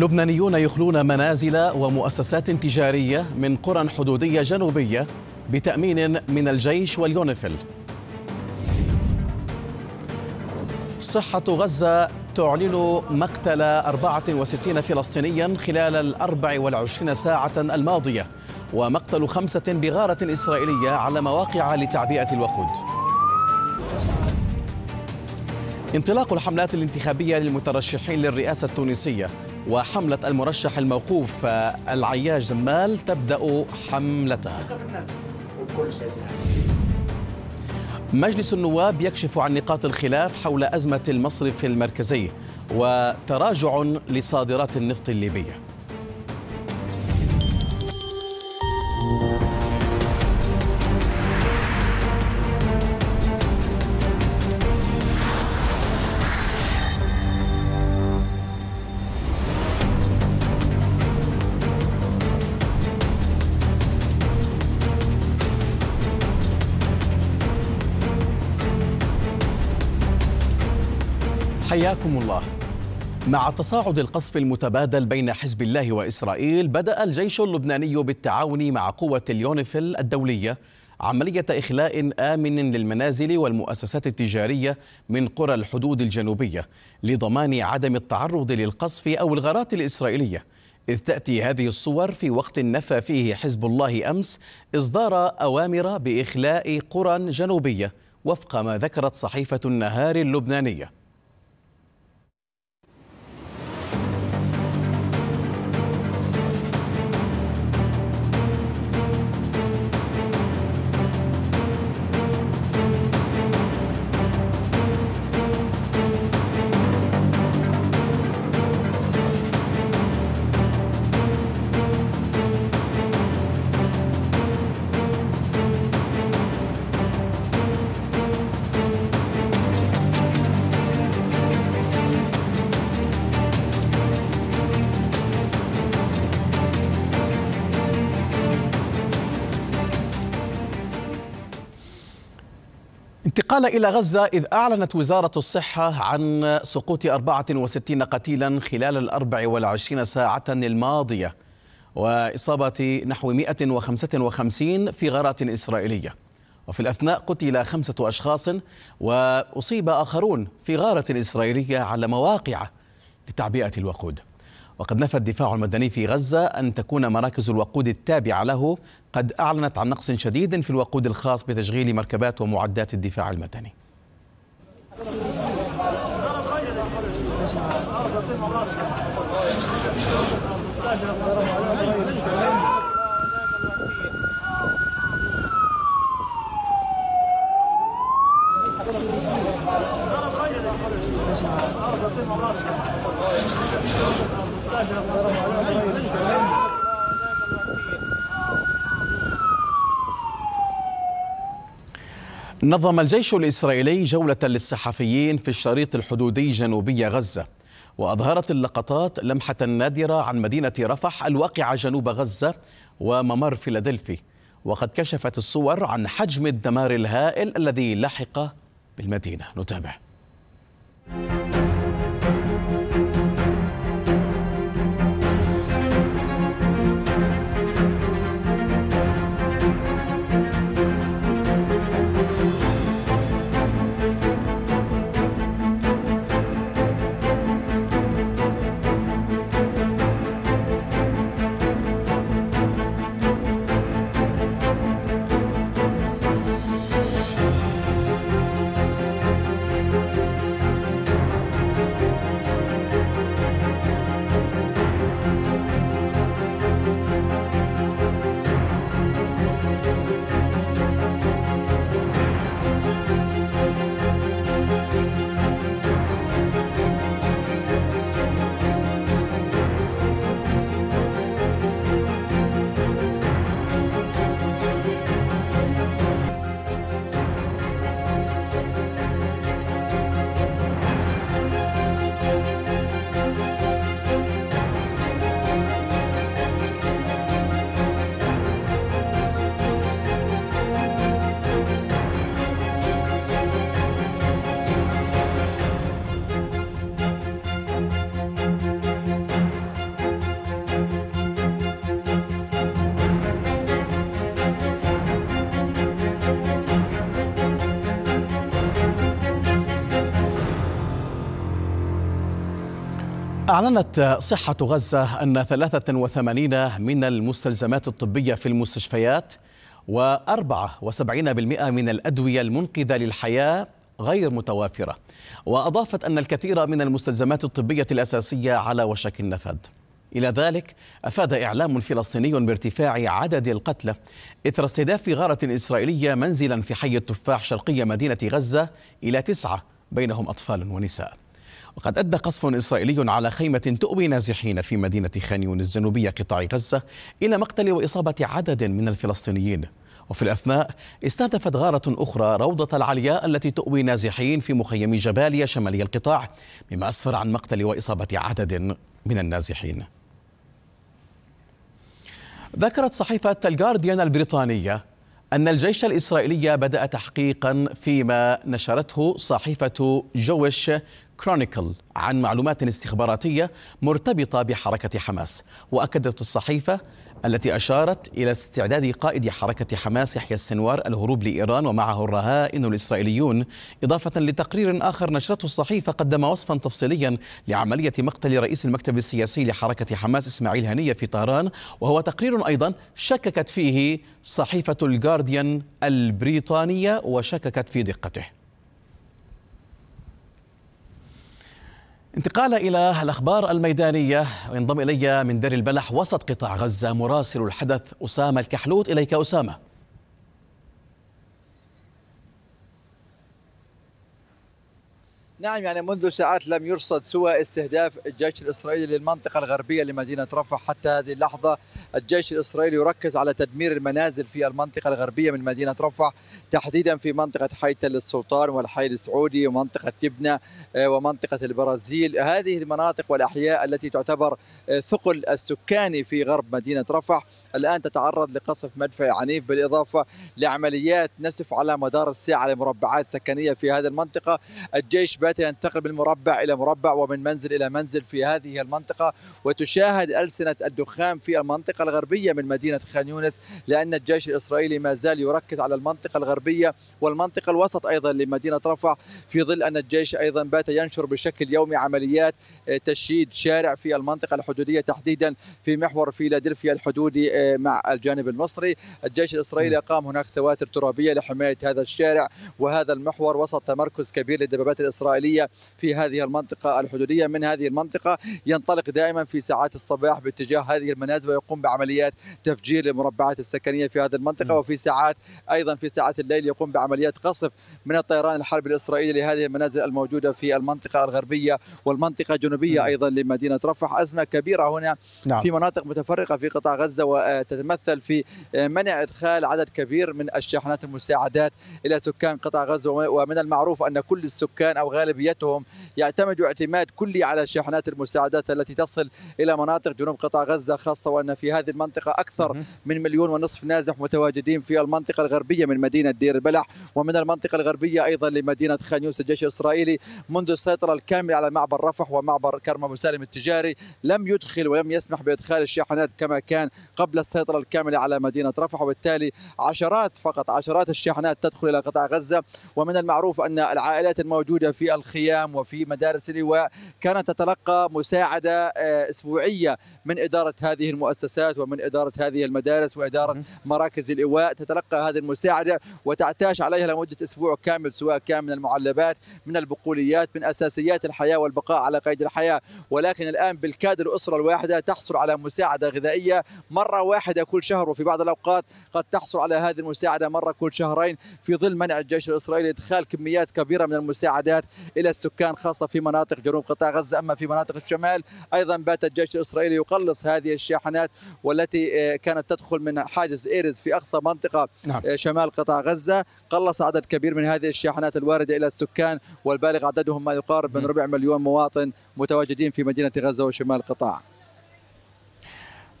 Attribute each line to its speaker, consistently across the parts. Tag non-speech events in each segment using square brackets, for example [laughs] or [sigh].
Speaker 1: لبنانيون يخلون منازل ومؤسسات تجارية من قرى حدودية جنوبية بتأمين من الجيش واليونيفل صحة غزة تعلن مقتل 64 فلسطينيا خلال ال 24 ساعة الماضية ومقتل خمسة بغارة إسرائيلية على مواقع لتعبئة الوقود انطلاق الحملات الانتخابية للمترشحين للرئاسة التونسية وحملة المرشح الموقوف آه، العياش زمال تبدأ حملتها مجلس النواب يكشف عن نقاط الخلاف حول أزمة المصرف المركزي وتراجع لصادرات النفط الليبيه حياكم الله مع تصاعد القصف المتبادل بين حزب الله وإسرائيل بدأ الجيش اللبناني بالتعاون مع قوة اليونيفيل الدولية عملية إخلاء آمن للمنازل والمؤسسات التجارية من قرى الحدود الجنوبية لضمان عدم التعرض للقصف أو الغارات الإسرائيلية إذ تأتي هذه الصور في وقت نفى فيه حزب الله أمس إصدار أوامر بإخلاء قرى جنوبية وفق ما ذكرت صحيفة النهار اللبنانيه قال إلى غزة إذ أعلنت وزارة الصحة عن سقوط 64 قتيلا خلال ال 24 ساعة الماضية وإصابة نحو 155 في غارات إسرائيلية وفي الأثناء قتل خمسة أشخاص وأصيب آخرون في غارة إسرائيلية على مواقع لتعبئة الوقود وقد نفى الدفاع المدني في غزة أن تكون مراكز الوقود التابعة له قد أعلنت عن نقص شديد في الوقود الخاص بتشغيل مركبات ومعدات الدفاع المدني نظم الجيش الإسرائيلي جولة للصحفيين في الشريط الحدودي جنوبي غزة وأظهرت اللقطات لمحة نادرة عن مدينة رفح الواقعة جنوب غزة وممر فيلادلفي وقد كشفت الصور عن حجم الدمار الهائل الذي لحق بالمدينة نتابع أعلنت صحة غزة أن 83 من المستلزمات الطبية في المستشفيات و74% من الأدوية المنقذة للحياة غير متوافرة وأضافت أن الكثير من المستلزمات الطبية الأساسية على وشك النفاذ إلى ذلك أفاد إعلام فلسطيني بارتفاع عدد القتلى إثر استهداف غارة إسرائيلية منزلا في حي التفاح شرقي مدينة غزة إلى تسعة بينهم أطفال ونساء وقد أدى قصف إسرائيلي على خيمة تؤوي نازحين في مدينة خانيون الجنوبية قطاع غزة إلى مقتل وإصابة عدد من الفلسطينيين وفي الأثناء استهدفت غارة أخرى روضة العلياء التي تؤوي نازحين في مخيم جباليا شمالي القطاع مما أسفر عن مقتل وإصابة عدد من النازحين ذكرت صحيفة الجارديان البريطانية أن الجيش الإسرائيلي بدأ تحقيقا فيما نشرته صحيفة جويش كرونيكل عن معلومات استخباراتية مرتبطة بحركة حماس وأكدت الصحيفة التي أشارت إلى استعداد قائد حركة حماس يحيى السنوار الهروب لإيران ومعه الرهائن الإسرائيليون إضافة لتقرير آخر نشرته الصحيفة قدم وصفا تفصيليا لعملية مقتل رئيس المكتب السياسي لحركة حماس إسماعيل هنية في طهران وهو تقرير أيضا شككت فيه صحيفة الجارديان البريطانية وشككت في دقته انتقال إلى الأخبار الميدانية وينضم إلي من دير البلح وسط قطاع غزة مراسل الحدث أسامة الكحلوت إليك أسامة
Speaker 2: نعم يعني منذ ساعات لم يرصد سوى استهداف الجيش الاسرائيلي للمنطقه الغربيه لمدينه رفح حتى هذه اللحظه الجيش الاسرائيلي يركز على تدمير المنازل في المنطقه الغربيه من مدينه رفح تحديدا في منطقه حي تل السلطان والحي السعودي ومنطقه تبنى آه، ومنطقه البرازيل هذه المناطق والاحياء التي تعتبر آه، ثقل السكاني في غرب مدينه رفح الآن تتعرض لقصف مدفعي عنيف بالإضافة لعمليات نسف على مدار الساعة لمربعات سكنية في هذه المنطقة الجيش بات ينتقل من مربع إلى مربع ومن منزل إلى منزل في هذه المنطقة وتشاهد ألسنة الدخان في المنطقة الغربية من مدينة خان يونس لأن الجيش الإسرائيلي ما زال يركز على المنطقة الغربية والمنطقة الوسط أيضا لمدينة رفح في ظل أن الجيش أيضا بات ينشر بشكل يومي عمليات تشييد شارع في المنطقة الحدودية تحديدا في محور فيلادلفيا الحدودي مع الجانب المصري الجيش الإسرائيلي أقام هناك سواتر ترابية لحماية هذا الشارع وهذا المحور وسط تمركز كبير للدبابات الإسرائيلية في هذه المنطقة الحدودية من هذه المنطقة ينطلق دائما في ساعات الصباح باتجاه هذه المنازل ويقوم بعمليات تفجير للمربعات السكنية في هذه المنطقة وفي ساعات أيضا في ساعات الليل يقوم بعمليات قصف من الطيران الحربي الإسرائيلي لهذه المنازل الموجودة في المنطقة الغربية والمنطقة الجنوبية أيضا لمدينة رفح أزمة كبيرة هنا نعم. في مناطق متفرقة في قطاع غزة و تتمثل في آه، منع ادخال عدد كبير من الشاحنات المساعدات الى سكان قطاع غزه ومن المعروف ان كل السكان او غالبيتهم يعتمدوا اعتماد كلي على شاحنات المساعدات التي تصل الى مناطق جنوب قطاع غزه خاصه وان في هذه المنطقه اكثر من مليون ونصف نازح متواجدين في المنطقه الغربيه من مدينه دير البلح ومن المنطقه الغربيه ايضا لمدينه خان يونس الجيش الاسرائيلي منذ السيطره الكامله على معبر رفح ومعبر كرم مسالم التجاري لم يدخل ولم يسمح بادخال الشاحنات كما كان قبل السيطرة الكاملة على مدينة رفح وبالتالي عشرات فقط عشرات الشاحنات تدخل إلى قطاع غزة ومن المعروف أن العائلات الموجودة في الخيام وفي مدارس اللواء كانت تتلقى مساعدة آه، أسبوعية من إدارة هذه المؤسسات ومن إدارة هذه المدارس وإدارة مراكز الإيواء تتلقى هذه المساعدة وتعتاش عليها لمدة أسبوع كامل سواء كان من المعلبات من البقوليات من أساسيات الحياة والبقاء على قيد الحياة ولكن الآن بالكاد الأسرة الواحدة تحصل على مساعدة غذائية مرة واحدة كل شهر وفي بعض الأوقات قد تحصل على هذه المساعدة مرة كل شهرين في ظل منع الجيش الإسرائيلي إدخال كميات كبيرة من المساعدات إلى السكان خاصة في مناطق جنوب قطاع غزة أما في مناطق الشمال أيضا بات الجيش الإسرائيلي تقلص هذه الشاحنات والتي آه، كانت تدخل من حاجز إيرز في أقصى منطقة نعم. آه، شمال قطاع غزة قلص عدد كبير من هذه الشاحنات الواردة إلى السكان والبالغ عددهم ما يقارب من نعم. ربع مليون مواطن متواجدين في مدينة غزة وشمال القطاع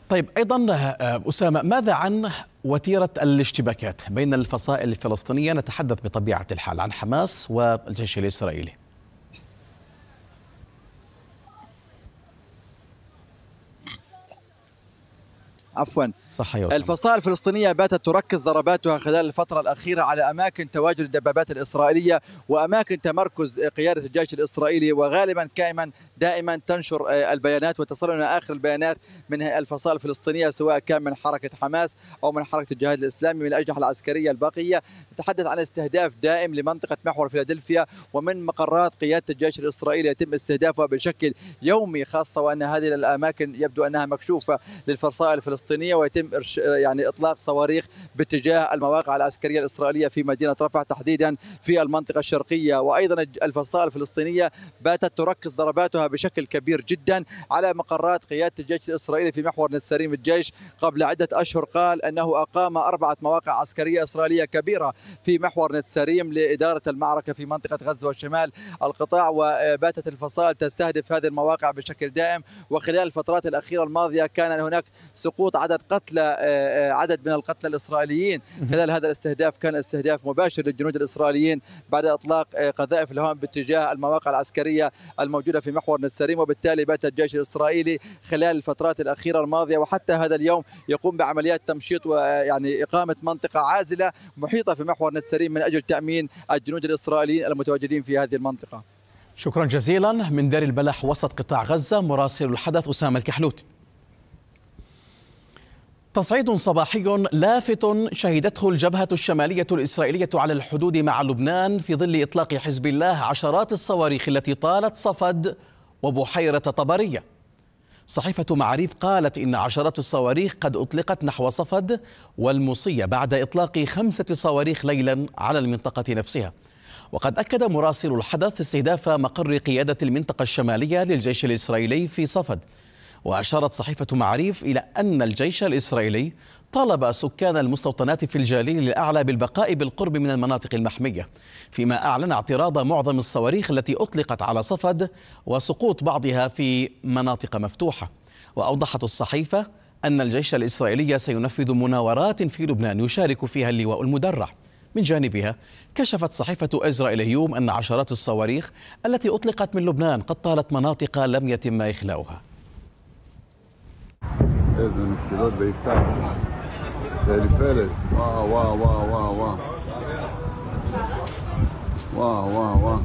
Speaker 1: طيب ايضا آه، اسامه ماذا عن وتيره الاشتباكات بين الفصائل الفلسطينيه نتحدث بطبيعه الحال عن حماس والجيش الاسرائيلي
Speaker 2: Afuano. صح يا الفصائل الفلسطينية باتت تركز ضرباتها خلال الفترة الأخيرة على أماكن تواجد الدبابات الإسرائيلية وأماكن تمركز قيادة الجيش الإسرائيلي وغالبا كائما دائما تنشر آه، البيانات وتصلنا آخر البيانات من الفصائل الفلسطينية سواء كان من حركة حماس أو من حركة الجهاد الإسلامي من الأجنحة العسكرية الباقية نتحدث عن استهداف دائم لمنطقة محور فيلادلفيا ومن مقرات قيادة الجيش الإسرائيلي يتم استهدافها بشكل يومي خاصة وأن هذه الأماكن يبدو أنها مكشوفة للفصائل الفلسطينية ويتم يتم يعني اطلاق صواريخ باتجاه المواقع العسكريه الاسرائيليه في مدينه رفح تحديدا في المنطقه الشرقيه وايضا الفصائل الفلسطينيه باتت تركز ضرباتها بشكل كبير جدا على مقرات قياده الجيش الاسرائيلي في محور نتسريم الجيش قبل عده اشهر قال انه اقام اربعه مواقع عسكريه اسرائيليه كبيره في محور نتسريم لاداره المعركه في منطقه غزه وشمال القطاع وباتت الفصائل تستهدف هذه المواقع بشكل دائم وخلال الفترات الاخيره الماضيه كان هناك سقوط عدد قتلى قتلى آه، آه، عدد من القتلى الإسرائيليين خلال هذا الاستهداف كان استهداف مباشر للجنود الإسرائيليين بعد إطلاق آه، قذائف الهوام باتجاه المواقع العسكرية الموجودة في محور نتسريم وبالتالي بات الجيش الإسرائيلي خلال الفترات الأخيرة الماضية وحتى هذا اليوم يقوم بعمليات تمشيط ويعني إقامة منطقة عازلة محيطة في محور نتسريم من أجل تأمين الجنود الإسرائيليين المتواجدين في هذه المنطقة
Speaker 1: شكرا جزيلا من دار البلح وسط قطاع غزة مراسل الحدث أسامة الكحلوت تصعيد صباحي لافت شهدته الجبهة الشمالية الإسرائيلية على الحدود مع لبنان في ظل إطلاق حزب الله عشرات الصواريخ التي طالت صفد وبحيرة طبرية صحيفة معاريف قالت إن عشرات الصواريخ قد أطلقت نحو صفد والمصية بعد إطلاق خمسة صواريخ ليلا على المنطقة نفسها وقد أكد مراسل الحدث استهداف مقر قيادة المنطقة الشمالية للجيش الإسرائيلي في صفد وأشارت صحيفة معريف إلى أن الجيش الإسرائيلي طالب سكان المستوطنات في الجليل الأعلى بالبقاء بالقرب من المناطق المحمية فيما أعلن اعتراض معظم الصواريخ التي أطلقت على صفد وسقوط بعضها في مناطق مفتوحة وأوضحت الصحيفة أن الجيش الإسرائيلي سينفذ مناورات في لبنان يشارك فيها اللواء المدرع من جانبها كشفت صحيفة يوم أن عشرات الصواريخ التي أطلقت من لبنان قد طالت مناطق لم يتم إخلاؤها
Speaker 3: איזה נפילות בעיטה. ואלי פלט, וואו וואו וואו וואו וואו.
Speaker 4: וואו וואו וואו.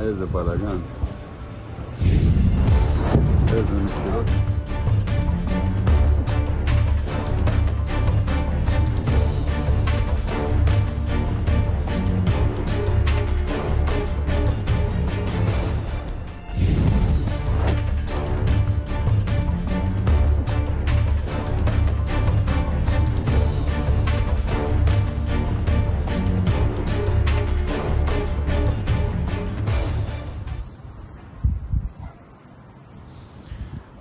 Speaker 4: איזה בלאגן. איזה נפילות.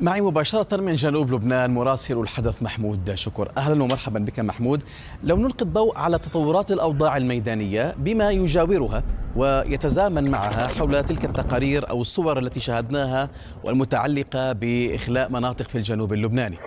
Speaker 1: معي مباشرة من جنوب لبنان مراسل الحدث محمود شكر أهلا ومرحبا بك محمود لو نلقي الضوء على تطورات الأوضاع الميدانية بما يجاورها ويتزامن معها حول تلك التقارير أو الصور التي شاهدناها والمتعلقة بإخلاء مناطق في الجنوب اللبناني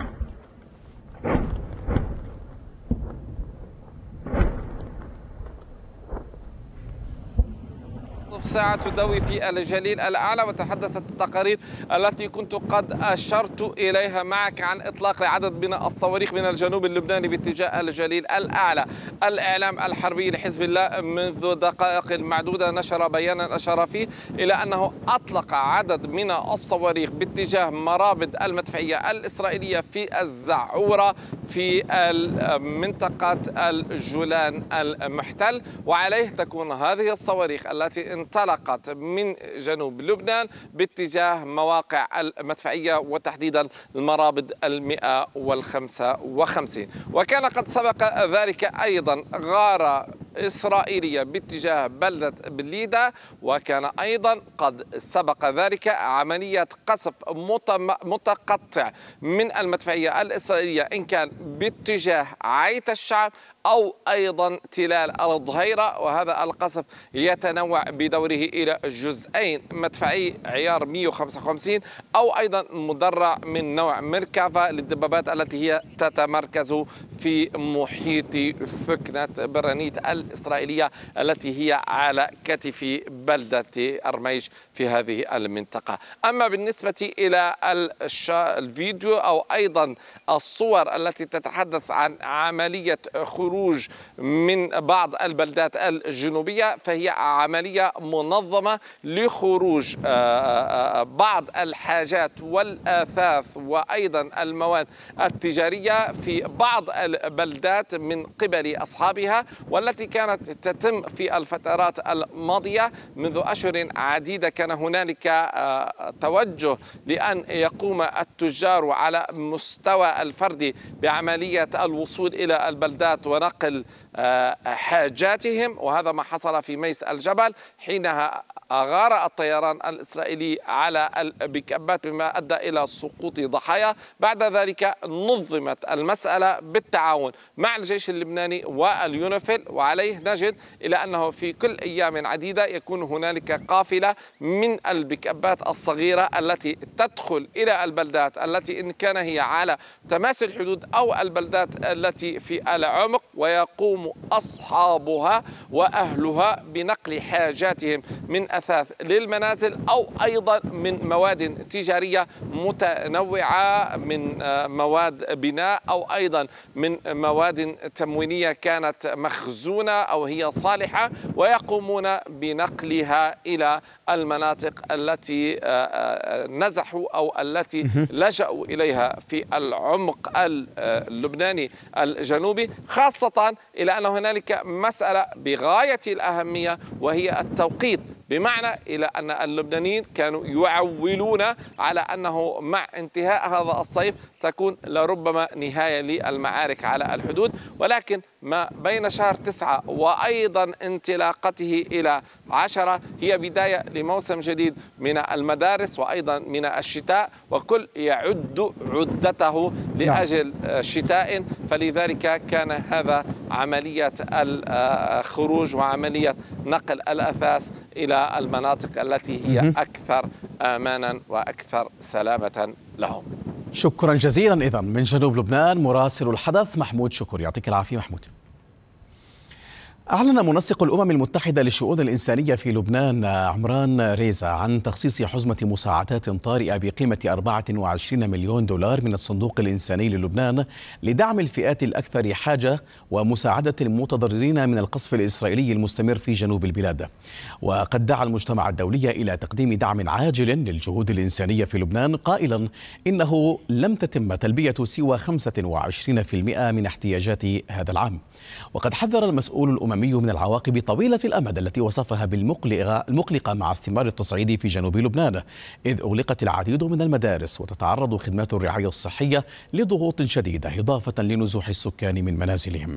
Speaker 5: ساعة تدوي في الجليل الأعلى وتحدثت التقارير التي كنت قد أشرت إليها معك عن إطلاق عدد من الصواريخ من الجنوب اللبناني باتجاه الجليل الأعلى الإعلام الحربي لحزب الله منذ دقائق معدودة نشر بيانا أشار فيه إلى أنه أطلق عدد من الصواريخ باتجاه مرابد المدفعية الإسرائيلية في الزعورة في منطقة الجولان المحتل وعليه تكون هذه الصواريخ التي انت انطلقت من جنوب لبنان باتجاه مواقع المدفعية وتحديدا المرابض المئة والخمسة وخمسين وكان قد سبق ذلك أيضا غارة إسرائيلية باتجاه بلدة بليدة وكان أيضا قد سبق ذلك عملية قصف متقطع من المدفعية الإسرائيلية إن كان باتجاه عيت الشعب أو أيضا تلال الظهيرة وهذا القصف يتنوع بدوره إلى جزئين مدفعي عيار 155 أو أيضا مدرع من نوع مركافة للدبابات التي هي تتمركز في محيط فكنة برانيت الإسرائيلية التي هي على كتف بلدة أرميش في هذه المنطقة أما بالنسبة إلى الفيديو أو أيضا الصور التي تتحدث عن عملية خروج من بعض البلدات الجنوبية فهي عملية منظمة لخروج آه، آه، آه، بعض الحاجات والآثاث وأيضا المواد التجارية في بعض البلدات من قبل أصحابها والتي كانت تتم في الفترات الماضية منذ أشهر عديدة كان هنالك آه، توجه لأن يقوم التجار على مستوى الفردي بعملية الوصول إلى البلدات ونقل آه، حاجاتهم وهذا ما حصل في ميس الجبل حينها أغار الطيران الإسرائيلي على البكبات بما أدى إلى سقوط ضحايا بعد ذلك نظمت المسألة بالتعاون مع الجيش اللبناني واليونفل وعليه نجد إلى أنه في كل أيام عديدة يكون هنالك قافلة من البكبات الصغيرة التي تدخل إلى البلدات التي إن كان هي على تماس الحدود أو البلدات التي في العمق ويقوم أصحابها وأهلها بنقل حاجاتهم من أثاث للمنازل أو أيضا من مواد تجارية متنوعة من آه، مواد بناء أو أيضا من مواد تموينية كانت مخزونة أو هي صالحة ويقومون بنقلها إلى المناطق التي آه، آه، نزحوا أو التي لجأوا إليها في العمق اللبناني الجنوبي خاصة إلى إلا أن هنالك مسألة بغاية الأهمية وهي التوقيت بمعنى إلى أن اللبنانيين كانوا يعولون على أنه مع انتهاء هذا الصيف تكون لربما نهاية للمعارك على الحدود ولكن ما بين شهر تسعة وأيضا انطلاقته إلى عشرة هي بداية لموسم جديد من المدارس وأيضا من الشتاء وكل يعد عدته لأجل شتاء فلذلك كان هذا عملية الخروج وعملية نقل الأثاث إلى المناطق التي هي أكثر آمانا وأكثر سلامة لهم
Speaker 1: شكرا جزيلا إذا من جنوب لبنان مراسل الحدث محمود شكر يعطيك العافية محمود أعلن منسق الأمم المتحدة للشؤون الإنسانية في لبنان عمران ريزا عن تخصيص حزمة مساعدات طارئة بقيمة 24 مليون دولار من الصندوق الإنساني للبنان لدعم الفئات الأكثر حاجة ومساعدة المتضررين من القصف الإسرائيلي المستمر في جنوب البلاد وقد دعا المجتمع الدولي إلى تقديم دعم عاجل للجهود الإنسانية في لبنان قائلا إنه لم تتم تلبية سوى 25% من احتياجات هذا العام وقد حذر المسؤول الأمم الأممي من العواقب طويلة الأمد التي وصفها بالمقلقة المقلقة مع استمرار التصعيد في جنوب لبنان إذ أغلقت العديد من المدارس وتتعرض خدمات الرعاية الصحية لضغوط شديدة إضافة لنزوح السكان من منازلهم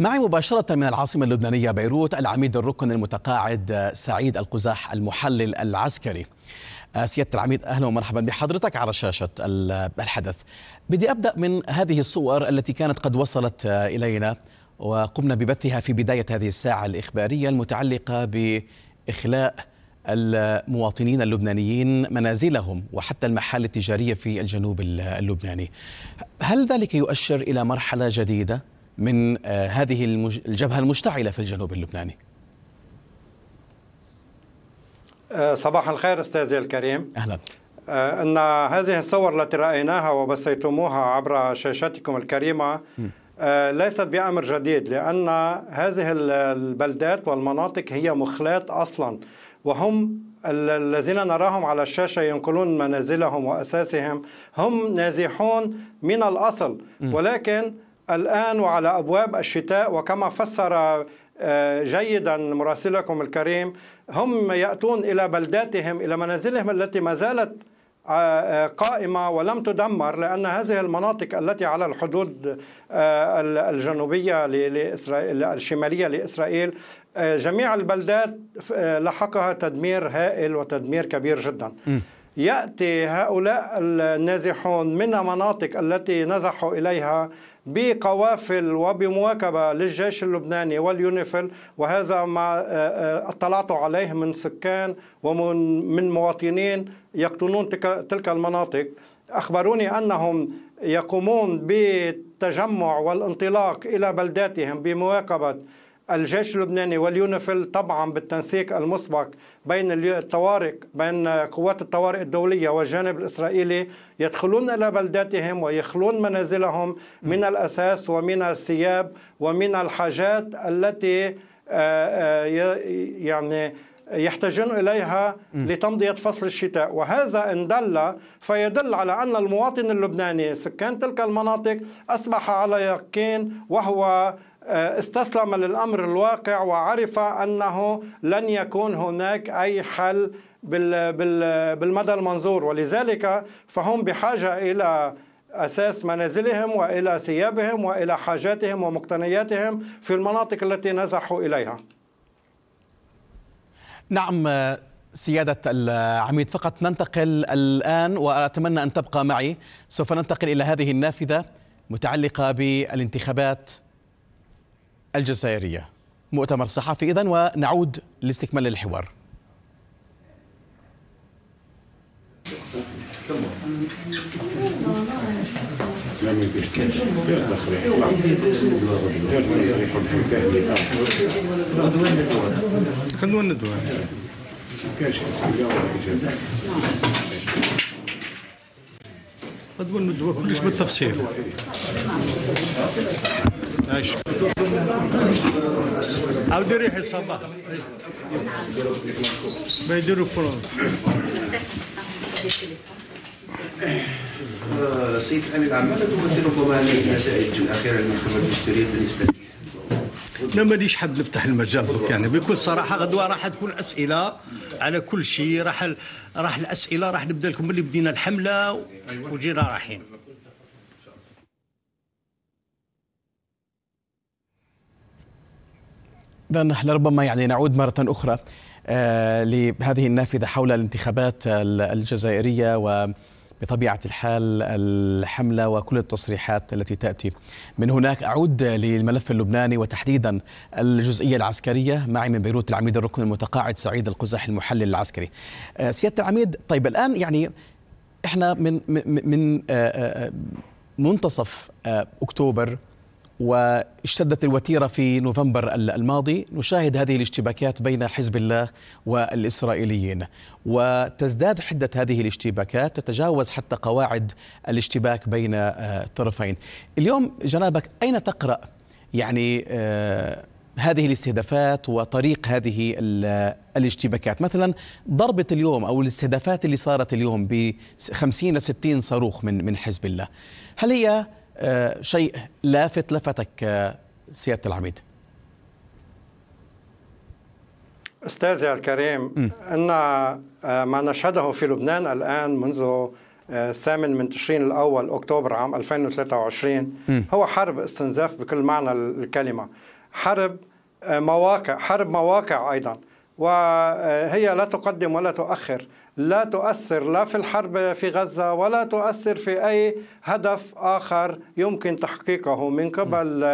Speaker 1: معي مباشرة من العاصمة اللبنانية بيروت العميد الركن المتقاعد سعيد القزاح المحلل العسكري آه، سيادة العميد أهلا ومرحبا بحضرتك على شاشة الحدث بدي أبدأ من هذه الصور التي كانت قد وصلت آه، إلينا وقمنا ببثها في بداية هذه الساعة الإخبارية المتعلقة بإخلاء المواطنين اللبنانيين منازلهم وحتى المحال التجارية في الجنوب اللبناني هل ذلك يؤشر إلى مرحلة جديدة؟ من آه، هذه الجبهة المشتعلة في الجنوب اللبناني
Speaker 6: آه، صباح الخير أستاذي الكريم أهلا آه، أن هذه الصور التي رأيناها وبثيتموها عبر شاشتكم الكريمة ليست بأمر جديد لأن هذه البلدات والمناطق هي مخلات أصلا وهم الذين نراهم على الشاشة ينقلون منازلهم وأساسهم هم نازحون من الأصل ولكن الآن وعلى أبواب الشتاء وكما فسر آه، جيدا مراسلكم الكريم هم يأتون إلى بلداتهم إلى منازلهم التي ما زالت آه، آه، قائمة ولم تدمر لأن هذه المناطق التي على الحدود الجنوبية لإسرائيل الشمالية لإسرائيل جميع البلدات لحقها تدمير هائل وتدمير كبير جدا م. يأتي هؤلاء النازحون من المناطق التي نزحوا إليها بقوافل وبمواكبة للجيش اللبناني واليونيفل وهذا ما آه، آه، اطلعت عليه من سكان ومن مواطنين يقطنون تلك المناطق أخبروني أنهم يقومون بالتجمع والانطلاق إلى بلداتهم بمواكبة الجيش اللبناني واليونيفيل طبعا بالتنسيق المسبق بين الطوارئ بين قوات الطوارئ الدولية والجانب الإسرائيلي يدخلون إلى بلداتهم ويخلون منازلهم من الأساس ومن الثياب ومن الحاجات التي آه، آه، يعني يحتاجون إليها لتمضية فصل الشتاء وهذا إن دل فيدل على أن المواطن اللبناني سكان تلك المناطق أصبح على يقين وهو آه، استسلم للامر الواقع وعرف انه لن يكون هناك اي حل بالمدى المنظور ولذلك فهم بحاجه الى اساس منازلهم والى ثيابهم والى حاجاتهم ومقتنياتهم في المناطق التي نزحوا اليها.
Speaker 1: نعم آه، سيادة العميد فقط ننتقل الآن وأتمنى أن تبقى معي سوف ننتقل إلى هذه النافذة متعلقة بالانتخابات الجزائرية مؤتمر صحفي إذن ونعود لاستكمال الحوار لم يدركش
Speaker 6: ندوة كلش بالتفصيل ماشي او ديري حسابها ما يديروا كورونا
Speaker 7: سيد امين العام ماذا تمثل ربما النتائج الاخيره للمحكمه الدستوريه بالنسبه
Speaker 6: لا مانيش حاب نفتح المجال دوك يعني بكل صراحه غدوه راح تكون اسئله على كل شيء راح راح الاسئله راح نبدا لكم ملي بدينا الحمله وجينا
Speaker 7: رايحين
Speaker 1: إذا لربما يعني نعود مرة أخرى آه، لهذه النافذة حول الانتخابات الجزائرية و بطبيعة الحال الحملة وكل التصريحات التي تأتي من هناك أعود للملف اللبناني وتحديدا الجزئية العسكرية معي من بيروت العميد الركن المتقاعد سعيد القزح المحلل العسكري آه، سيادة العميد طيب الآن يعني احنا من من آه، منتصف اكتوبر واشتدت الوتيره في نوفمبر الماضي نشاهد هذه الاشتباكات بين حزب الله والاسرائيليين وتزداد حده هذه الاشتباكات تتجاوز حتى قواعد الاشتباك بين الطرفين آه، اليوم جنابك اين تقرا يعني آه، هذه الاستهدافات وطريق هذه الاشتباكات مثلا ضربة اليوم أو الاستهدافات اللي صارت اليوم ب 50 ل 60 صاروخ من من حزب الله هل هي آه، شيء لافت لفتك آه، سياده العميد؟
Speaker 6: استاذي الكريم م. ان آه، ما نشهده في لبنان الان منذ الثامن من تشرين الاول اكتوبر عام 2023 هو حرب استنزاف بكل معنى الكلمه حرب مواقع حرب مواقع ايضا وهي لا تقدم ولا تؤخر لا تؤثر لا في الحرب في غزة ولا تؤثر في أي هدف آخر يمكن تحقيقه من قبل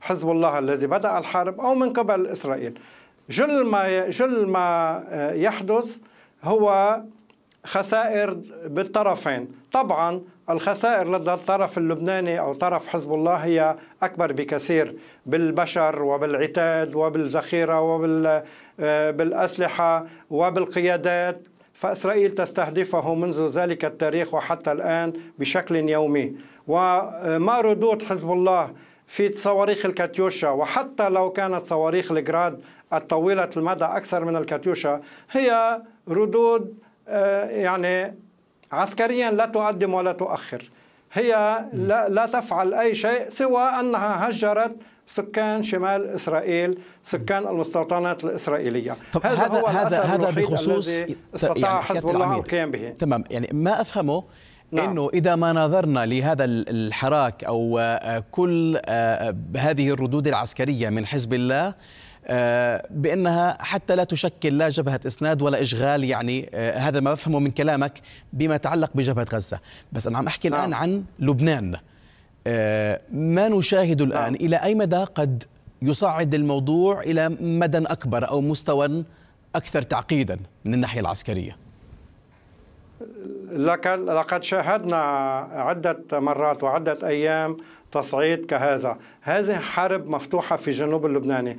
Speaker 6: حزب الله الذي بدأ الحرب أو من قبل إسرائيل جل ما جل ما يحدث هو خسائر بالطرفين طبعا الخسائر لدى الطرف اللبناني او طرف حزب الله هي اكبر بكثير بالبشر وبالعتاد وبالذخيره وبالاسلحه آه، وبالقيادات فإسرائيل تستهدفه منذ ذلك التاريخ وحتى الآن بشكل يومي وما ردود حزب الله في صواريخ الكاتيوشا وحتى لو كانت صواريخ الجراد الطويلة المدى أكثر من الكاتيوشا هي ردود آه، يعني عسكريا لا تقدم ولا تؤخر هي لا, لا تفعل أي شيء سوى أنها هجرت سكان شمال اسرائيل سكان المستوطنات الاسرائيليه طب هذا هذا هو هذا, هذا بخصوص يعني استطاع يعني حزب الله القيام به
Speaker 1: تمام يعني ما افهمه نعم. انه اذا ما نظرنا لهذا الحراك او آه، كل آه، هذه الردود العسكريه من حزب الله آه، بانها حتى لا تشكل لا جبهه اسناد ولا اشغال يعني هذا ما بفهمه من كلامك بما يتعلق بجبهه غزه بس انا عم احكي نعم. الان عن لبنان آه، ما نشاهد الآن نعم. إلى أي مدى قد يصعد الموضوع إلى مدى أكبر أو مستوى أكثر تعقيدا من الناحية العسكرية
Speaker 6: لقد شاهدنا عدة مرات وعدة أيام تصعيد كهذا هذه حرب مفتوحة في جنوب اللبناني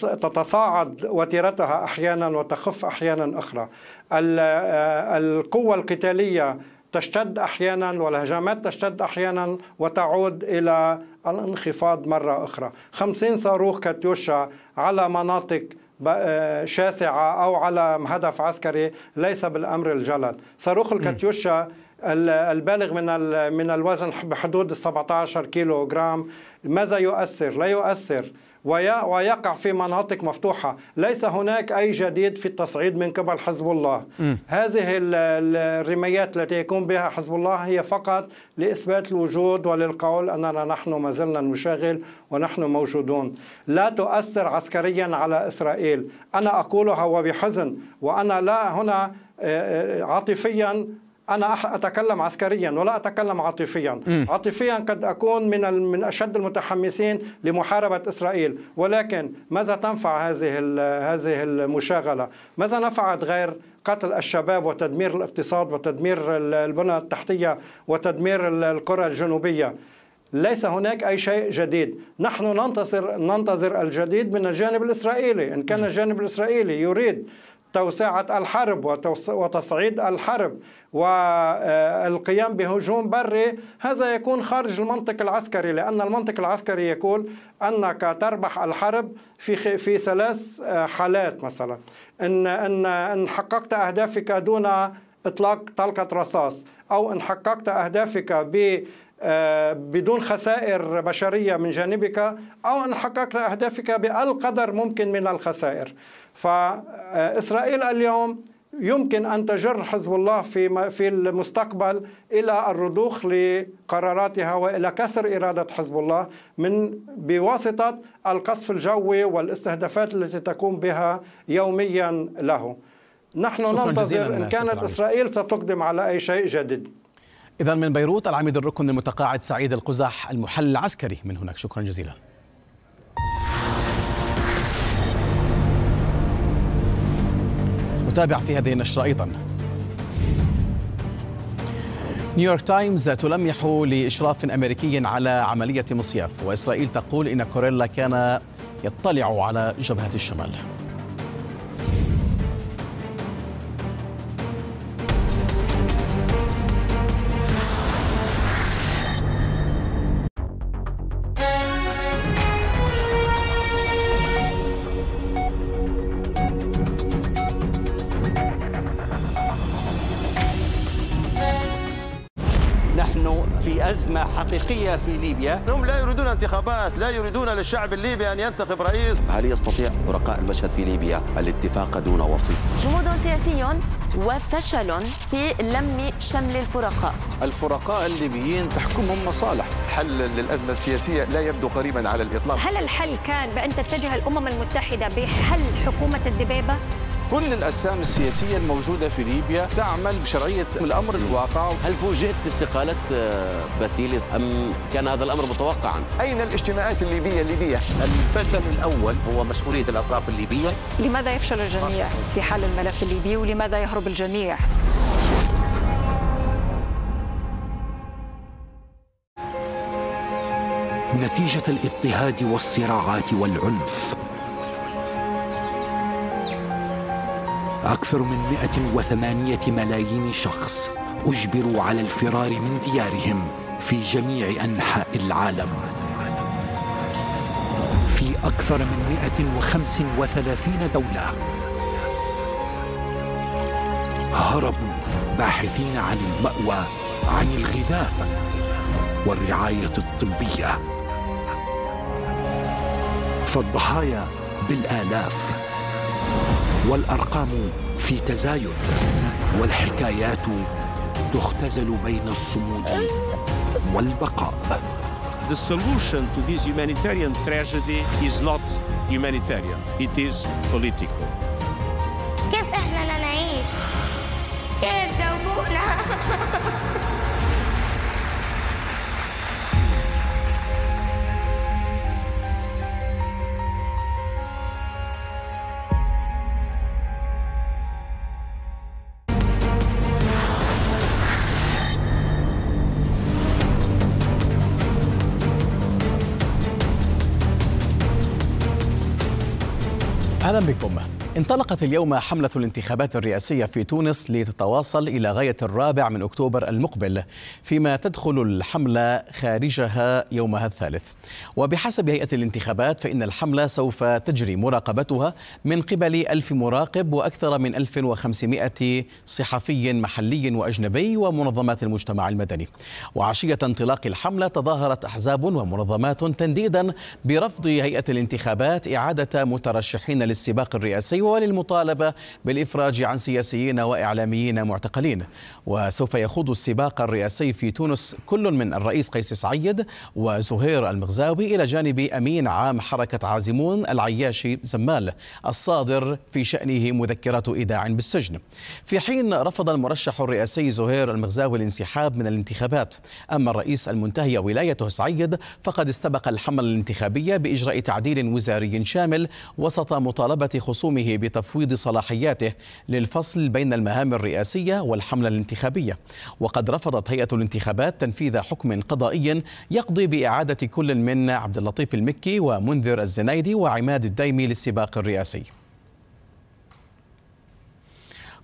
Speaker 6: تتصاعد وتيرتها أحيانا وتخف أحيانا أخرى آه، القوة القتالية تشتد احيانا والهجمات تشتد احيانا وتعود الى الانخفاض مره اخرى 50 صاروخ كاتيوشا على مناطق آه، شاسعه او على هدف عسكري ليس بالامر الجلل صاروخ الكاتيوشا البالغ من من الوزن بحدود ال 17 كيلو جرام ماذا يؤثر لا يؤثر ويقع في مناطق مفتوحة ليس هناك أي جديد في التصعيد من قبل حزب الله م. هذه الرميات التي يقوم بها حزب الله هي فقط لإثبات الوجود وللقول أننا نحن ما زلنا نشغل ونحن موجودون لا تؤثر عسكريا على إسرائيل أنا أقولها وبحزن وأنا لا هنا آه، آه، عاطفيا انا اتكلم عسكريا ولا اتكلم عاطفيا م. عاطفيا قد اكون من من اشد المتحمسين لمحاربه اسرائيل ولكن ماذا تنفع هذه هذه المشاغله ماذا نفعت غير قتل الشباب وتدمير الاقتصاد وتدمير البنى التحتيه وتدمير القرى الجنوبيه ليس هناك أي شيء جديد نحن ننتظر ننتظر الجديد من الجانب الإسرائيلي إن كان الجانب الإسرائيلي يريد توسعة الحرب وتصعيد الحرب والقيام بهجوم بري هذا يكون خارج المنطق العسكري لأن المنطق العسكري يقول أنك تربح الحرب في في ثلاث آه، حالات مثلا إن إن إن حققت أهدافك دون إطلاق طلقة رصاص أو إن حققت أهدافك ب آه، بدون خسائر بشرية من جانبك أو إن حققت أهدافك بأقل قدر ممكن من الخسائر فإسرائيل اليوم يمكن أن تجر حزب الله في في المستقبل إلى الرضوخ لقراراتها وإلى كسر إرادة حزب الله من بواسطة القصف الجوي والاستهدافات التي تقوم بها يوميا له نحن ننتظر إن كانت إسرائيل ستقدم على أي شيء جديد
Speaker 1: إذا من بيروت العميد الركن المتقاعد سعيد القزح المحلل العسكري من هناك شكرا جزيلا نتابع في هذه النشرة أيضا نيويورك تايمز تلمح لإشراف أمريكي على عملية مصياف وإسرائيل تقول إن كوريلا كان يطلع على جبهة الشمال
Speaker 7: الحقيقية في ليبيا هم لا يريدون انتخابات لا يريدون للشعب الليبي أن ينتخب رئيس
Speaker 1: هل يستطيع رقاء المشهد في ليبيا الاتفاق دون وسيط؟
Speaker 4: جمود سياسي وفشل في لم شمل الفرقاء
Speaker 1: الفرقاء الليبيين تحكمهم مصالح حل للأزمة السياسية لا يبدو قريبا على الإطلاق هل
Speaker 4: الحل كان
Speaker 3: بأن تتجه الأمم المتحدة بحل حكومة الدبابة؟
Speaker 1: كل الأجسام السياسية الموجودة في ليبيا تعمل بشرعية الأمر الواقع هل فوجئت باستقالة آه،
Speaker 7: باتيلي أم كان هذا الأمر متوقعا؟ أين الاجتماعات الليبية الليبية؟ الفشل الأول هو مسؤولية الأطراف الليبية
Speaker 4: لماذا يفشل الجميع في حل الملف الليبي ولماذا يهرب الجميع؟
Speaker 7: نتيجة الاضطهاد والصراعات والعنف أكثر من 108 ملايين شخص أجبروا على الفرار من ديارهم في جميع أنحاء العالم في أكثر من 135 دولة هربوا باحثين عن المأوى عن الغذاء والرعاية الطبية فالضحايا بالآلاف والأرقام في تزايد والحكايات تختزل بين الصمود
Speaker 5: والبقاء The solution to this humanitarian tragedy is not humanitarian, it is political.
Speaker 3: كيف احنا نعيش؟
Speaker 6: كيف جاوبونا؟ [laughs]
Speaker 1: بكم انطلق انطلقت اليوم حملة الانتخابات الرئاسية في تونس لتتواصل إلى غاية الرابع من أكتوبر المقبل فيما تدخل الحملة خارجها يومها الثالث وبحسب هيئة الانتخابات فإن الحملة سوف تجري مراقبتها من قبل ألف مراقب وأكثر من 1500 صحفي محلي وأجنبي ومنظمات المجتمع المدني وعشية انطلاق الحملة تظاهرت أحزاب ومنظمات تنديدا برفض هيئة الانتخابات إعادة مترشحين للسباق الرئاسي وللم المطالبة بالإفراج عن سياسيين وإعلاميين معتقلين وسوف يخوض السباق الرئاسي في تونس كل من الرئيس قيس سعيد وزهير المغزاوي إلى جانب أمين عام حركة عازمون العياشي زمال الصادر في شأنه مذكرة إيداع بالسجن في حين رفض المرشح الرئاسي زهير المغزاوي الانسحاب من الانتخابات أما الرئيس المنتهي ولايته سعيد فقد استبق الحملة الانتخابية بإجراء تعديل وزاري شامل وسط مطالبة خصومه بتفويض تفويض صلاحياته للفصل بين المهام الرئاسية والحملة الانتخابية وقد رفضت هيئة الانتخابات تنفيذ حكم قضائي يقضي بإعادة كل من عبد اللطيف المكي ومنذر الزنيدي وعماد الديمي للسباق الرئاسي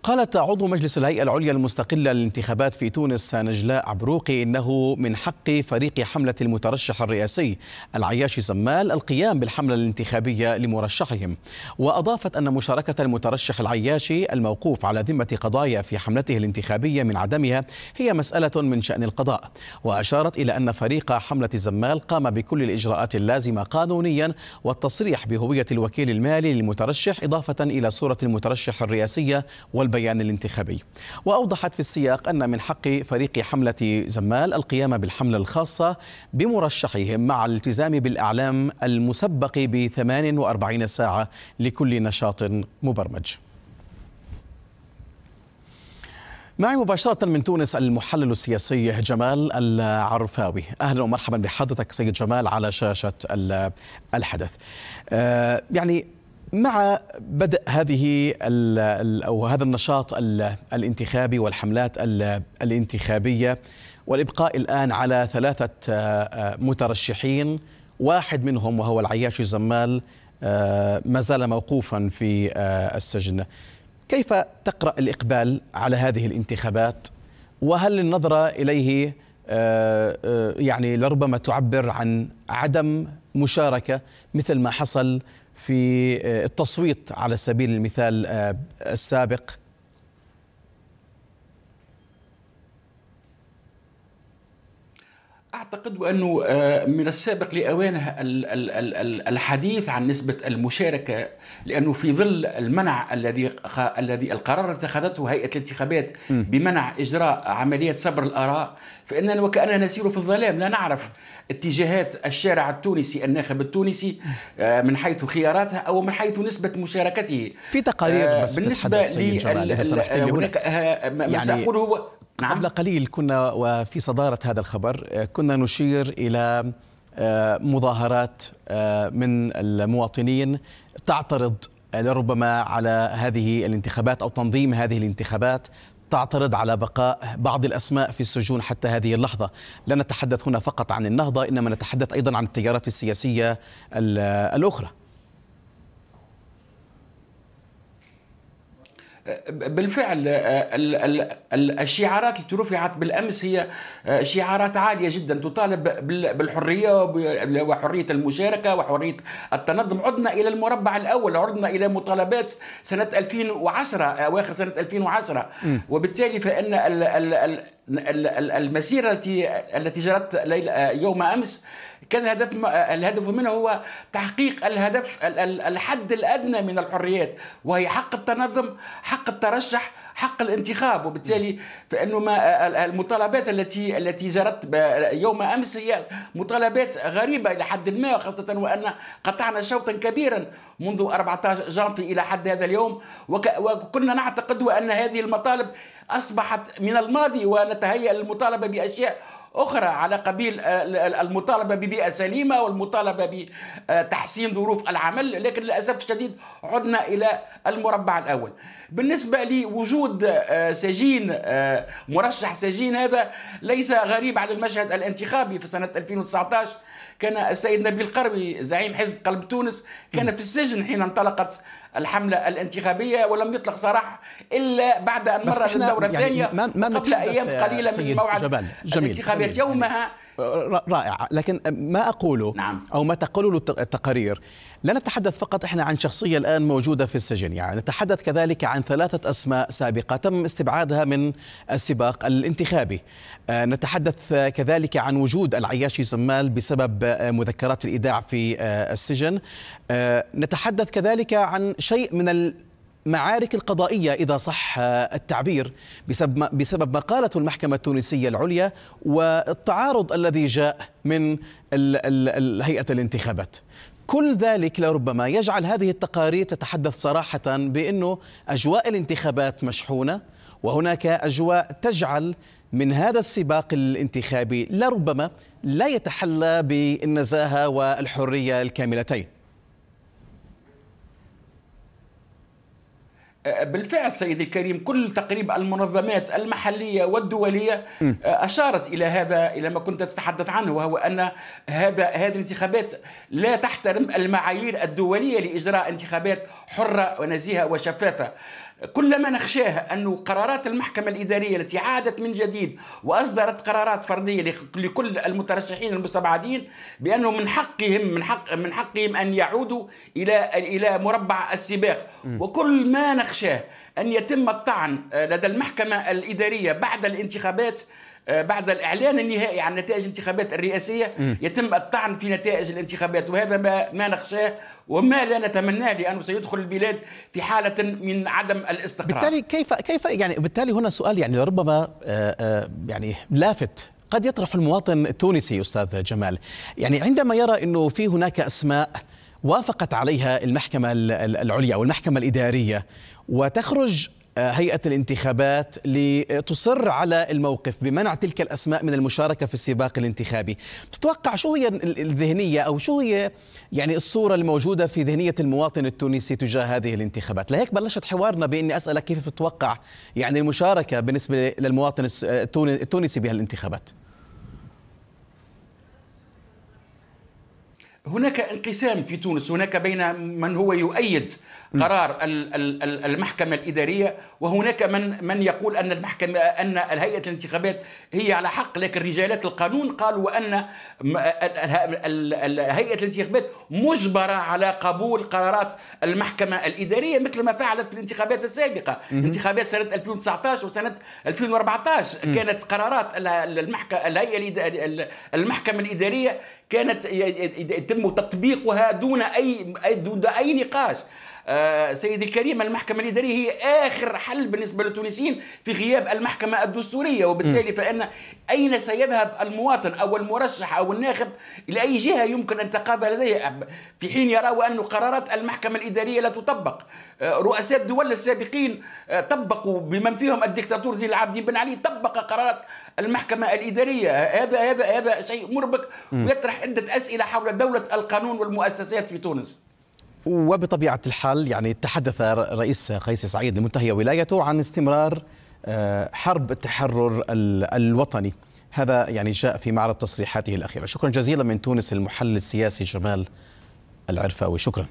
Speaker 1: قالت عضو مجلس الهيئة العليا المستقلة للانتخابات في تونس نجلاء عبروقي إنه من حق فريق حملة المترشح الرئاسي العياشي زمال القيام بالحملة الانتخابية لمرشحهم وأضافت أن مشاركة المترشح العياشي الموقوف على ذمة قضايا في حملته الانتخابية من عدمها هي مسألة من شأن القضاء وأشارت إلى أن فريق حملة زمال قام بكل الإجراءات اللازمة قانونيا والتصريح بهوية الوكيل المالي للمترشح إضافة إلى صورة المترشح الرئاسية والبنية. البيان الانتخابي وأوضحت في السياق أن من حق فريق حملة زمال القيام بالحملة الخاصة بمرشحهم مع الالتزام بالإعلام المسبق ب 48 ساعة لكل نشاط مبرمج معي مباشرة من تونس المحلل السياسي جمال العرفاوي أهلا ومرحبا بحضرتك سيد جمال على شاشة الحدث آه، يعني مع بدء هذه او هذا النشاط الانتخابي والحملات الانتخابيه والابقاء الان على ثلاثه آه، آه، مترشحين واحد منهم وهو العياشي زمال آه، ما زال موقوفا في السجن كيف تقرا الاقبال على هذه الانتخابات وهل النظره اليه يعني لربما تعبر عن عدم مشاركه مثل ما حصل في آه، التصويت على سبيل المثال آه، السابق
Speaker 7: أعتقد أنه آه، من السابق لأوانه الحديث عن نسبة المشاركة لأنه في ظل المنع الذي الذي القرار اتخذته هيئة الانتخابات بمنع إجراء عملية صبر الآراء فإننا وكأننا نسير في الظلام لا نعرف اتجاهات الشارع التونسي الناخب التونسي آه، من حيث خياراته أو من حيث نسبة مشاركته في تقارير آه، بالنسبة لي هناك ما يعني سأقوله هو
Speaker 1: نعم؟ قبل قليل كنا وفي صدارة هذا الخبر آه، كنا نشير إلى آه، مظاهرات آه، من المواطنين تعترض لربما على هذه الانتخابات أو تنظيم هذه الانتخابات تعترض على بقاء بعض الاسماء في السجون حتى هذه اللحظه، لا نتحدث هنا فقط عن النهضه انما نتحدث ايضا عن التيارات السياسيه الاخرى.
Speaker 7: بالفعل آه، الشعارات التي رفعت بالامس هي آه، شعارات عاليه جدا تطالب بالحريه وحريه المشاركه وحريه التنظم عدنا الى المربع الاول عدنا الى مطالبات سنه 2010 اواخر سنه 2010 وبالتالي فان المسيره التي التي جرت آه، يوم امس كان الهدف الهدف منه هو تحقيق الهدف الحد الادنى من الحريات وهي حق التنظم حق الترشح حق الانتخاب وبالتالي فانه ما المطالبات التي التي جرت يوم امس هي مطالبات غريبه الى حد ما خاصه وان قطعنا شوطا كبيرا منذ 14 جانفي الى حد هذا اليوم وكنا نعتقد ان هذه المطالب اصبحت من الماضي ونتهيأ للمطالبه باشياء أخرى على قبيل آه، المطالبة ببيئة سليمة والمطالبة بتحسين ظروف العمل لكن للأسف الشديد عدنا إلى المربع الأول بالنسبة لوجود آه، سجين آه، مرشح سجين هذا ليس غريب على المشهد الانتخابي في سنة 2019 كان السيد نبيل قربي زعيم حزب قلب تونس كان في السجن حين انطلقت الحملة الانتخابية ولم يطلق سراح إلا بعد أن مرت الدورة يعني الثانية يعني قبل أيام قليلة من موعد جميل. الانتخابات جميل. يومها جميل.
Speaker 1: رائعة لكن ما أقوله نعم. أو ما تقوله التقارير لا نتحدث فقط إحنا عن شخصية الآن موجودة في السجن يعني نتحدث كذلك عن ثلاثة أسماء سابقة تم استبعادها من السباق الانتخابي آه، نتحدث كذلك عن وجود العياشي زمال بسبب آه، مذكرات الإيداع في آه، السجن نتحدث كذلك عن شيء من معارك القضائية إذا صح التعبير بسبب, بسبب ما قالته المحكمة التونسية العليا والتعارض الذي جاء من هيئة الانتخابات كل ذلك لربما يجعل هذه التقارير تتحدث صراحة بأنه أجواء الانتخابات مشحونة وهناك أجواء تجعل من هذا السباق الانتخابي لربما لا يتحلى بالنزاهة والحرية الكاملتين
Speaker 7: آه، بالفعل سيدي الكريم كل تقريب المنظمات المحليه والدوليه آه، اشارت الى هذا الى ما كنت تتحدث عنه وهو ان هذا هذه الانتخابات لا تحترم المعايير الدوليه لاجراء انتخابات حره ونزيهه وشفافه كل ما نخشاه أن قرارات المحكمة الإدارية التي عادت من جديد وأصدرت قرارات فردية لكل المترشحين المستبعدين بأنه من حقهم من حق من حقهم أن يعودوا إلى إلى مربع السباق وكل ما نخشاه أن يتم الطعن آه، لدى المحكمة الإدارية بعد الانتخابات آه، بعد الإعلان النهائي عن نتائج الانتخابات الرئاسية يتم الطعن في نتائج الانتخابات وهذا ما, ما نخشاه وما لا نتمناه لأنه سيدخل البلاد في حالة من عدم الاستقرار بالتالي
Speaker 6: كيف كيف
Speaker 1: يعني بالتالي هنا سؤال يعني ربما آه، آه، يعني لافت قد يطرح المواطن التونسي استاذ جمال يعني عندما يرى انه في هناك اسماء وافقت عليها المحكمه العليا والمحكمه الاداريه وتخرج هيئة الانتخابات لتصر على الموقف بمنع تلك الأسماء من المشاركة في السباق الانتخابي تتوقع شو هي الذهنية أو شو هي يعني الصورة الموجودة في ذهنية المواطن التونسي تجاه هذه الانتخابات لهيك بلشت حوارنا بإني أسألك كيف تتوقع يعني المشاركة بالنسبة للمواطن التونسي بهالانتخابات
Speaker 7: هناك انقسام في تونس هناك بين من هو يؤيد قرار المحكمة الإدارية وهناك من من يقول أن المحكمة أن الهيئة الانتخابات هي على حق لكن رجالات القانون قالوا أن هيئة الانتخابات مجبرة على قبول قرارات المحكمة الإدارية مثل ما فعلت في الانتخابات السابقة انتخابات سنة 2019 وسنة 2014 كانت قرارات المحكمة الهيئة المحكمة الإدارية كانت يتم تطبيقها دون أي دون أي نقاش آه، سيدي الكريم المحكمه الاداريه هي اخر حل بالنسبه للتونسيين في غياب المحكمه الدستوريه وبالتالي فان اين سيذهب المواطن او المرشح او الناخب الى اي جهه يمكن ان تقاضى لديه في حين يرى ان قرارات المحكمه الاداريه لا تطبق آه، رؤساء الدول السابقين آه، طبقوا بمن فيهم الدكتاتور زين العابدين بن علي طبق قرارات المحكمه الاداريه هذا هذا هذا شيء مربك ويطرح عده اسئله حول دوله القانون والمؤسسات في تونس
Speaker 1: وبطبيعة الحال يعني تحدث الرئيس قيس سعيد لمنتهي ولايته عن استمرار آه، حرب التحرر الوطني هذا يعني جاء في معرض تصريحاته الأخيرة شكرا جزيلا من تونس المحلل السياسي جمال العرفاوي شكرا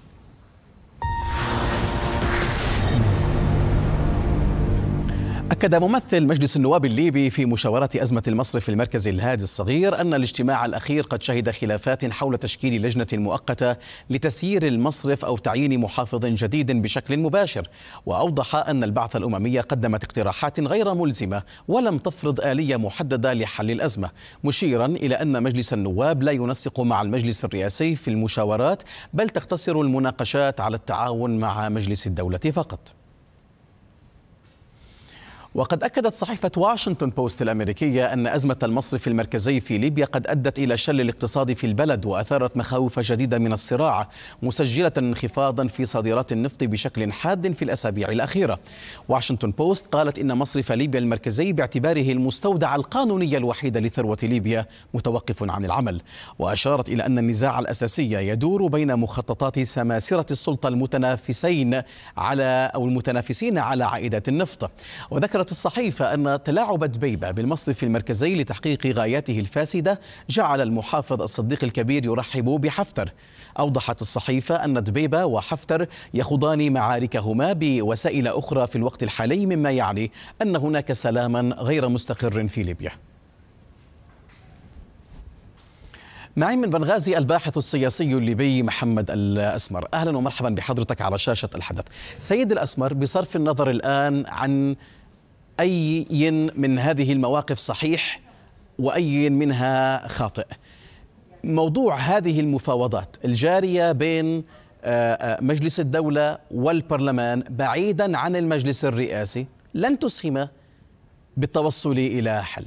Speaker 1: أكد ممثل مجلس النواب الليبي في مشاورة أزمة المصرف في المركز الهادي الصغير أن الاجتماع الأخير قد شهد خلافات حول تشكيل لجنة مؤقتة لتسيير المصرف أو تعيين محافظ جديد بشكل مباشر وأوضح أن البعثة الأممية قدمت اقتراحات غير ملزمة ولم تفرض آلية محددة لحل الأزمة مشيرا إلى أن مجلس النواب لا ينسق مع المجلس الرئاسي في المشاورات بل تقتصر المناقشات على التعاون مع مجلس الدولة فقط وقد أكدت صحيفة واشنطن بوست الأمريكية أن أزمة المصرف المركزي في ليبيا قد أدت إلى شل الاقتصاد في البلد وأثارت مخاوف جديدة من الصراع مسجلة انخفاضا في صادرات النفط بشكل حاد في الأسابيع الأخيرة واشنطن بوست قالت إن مصرف ليبيا المركزي باعتباره المستودع القانوني الوحيد لثروة ليبيا متوقف عن العمل وأشارت إلى أن النزاع الأساسي يدور بين مخططات سماسرة السلطة المتنافسين على أو المتنافسين على عائدات النفط وذكرت أشارت الصحيفة أن تلاعب دبيبة بالمصرف المركزي لتحقيق غاياته الفاسدة جعل المحافظ الصديق الكبير يرحب بحفتر أوضحت الصحيفة أن دبيبة وحفتر يخوضان معاركهما بوسائل أخرى في الوقت الحالي مما يعني أن هناك سلاما غير مستقر في ليبيا معي من بنغازي الباحث السياسي الليبي محمد الأسمر أهلا ومرحبا بحضرتك على شاشة الحدث سيد الأسمر بصرف النظر الآن عن أي من هذه المواقف صحيح وأي منها خاطئ موضوع هذه المفاوضات الجارية بين آه، آه، مجلس الدولة والبرلمان بعيدا عن المجلس الرئاسي لن تسهم بالتوصل إلى حل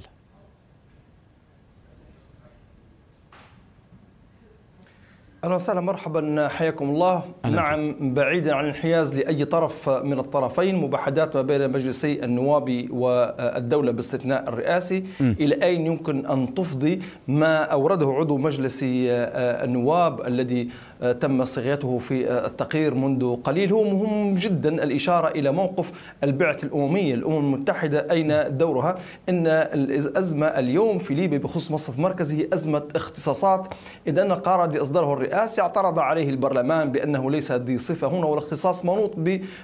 Speaker 3: اهلا وسهلا مرحبا حياكم الله نعم بعيدا عن الانحياز لاي طرف من الطرفين مباحثات ما بين مجلسي النواب والدوله باستثناء الرئاسي م. الى اين يمكن ان تفضي ما اورده عضو مجلس النواب الذي آه، تم صياغته في آه، التقرير منذ قليل هو مهم جدا الإشارة إلى موقف البعثة الأممية الأمم المتحدة أين دورها إن الأزمة اليوم في ليبيا بخصوص مصرف مركزي هي أزمة اختصاصات اذا أن القرار الذي أصدره الرئاسي اعترض عليه البرلمان بأنه ليس ذي صفة هنا والاختصاص منوط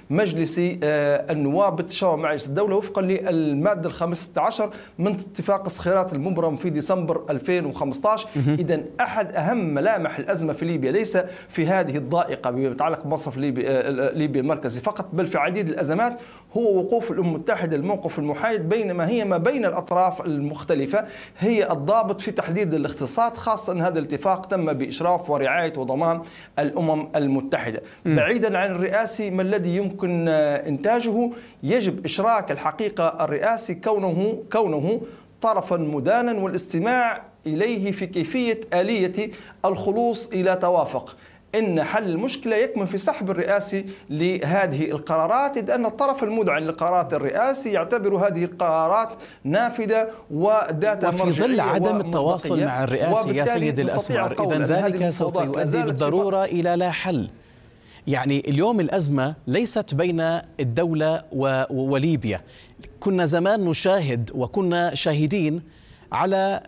Speaker 3: بمجلس آه، النواب بالتشاور مع مجلس الدولة وفقا للمادة 15 من اتفاق صخيرات المبرم في ديسمبر 2015 إذا أحد أهم ملامح الأزمة في ليبيا ليس في هذه الضائقه بما يتعلق بمصرف آه، آه، ليبيا المركزي فقط بل في عديد الازمات هو وقوف الامم المتحده الموقف المحايد بينما هي ما بين الاطراف المختلفه هي الضابط في تحديد الاختصاص خاصه ان هذا الاتفاق تم باشراف ورعايه وضمان الامم المتحده م. بعيدا عن الرئاسي ما الذي يمكن آه، انتاجه يجب اشراك الحقيقه الرئاسي كونه كونه طرفا مدانا والاستماع إليه في كيفية آلية الخلوص إلى توافق ان حل المشكله يكمن في سحب الرئاسي لهذه القرارات اذ ان الطرف المذعن للقرارات الرئاسي يعتبر هذه القرارات نافذه وذات وفي ظل عدم التواصل مع الرئاسي يا سيد الاسمر اذا ذلك سوف يؤدي بالضروره
Speaker 1: الى لا حل يعني اليوم الازمه ليست بين الدوله وليبيا كنا زمان نشاهد وكنا شاهدين على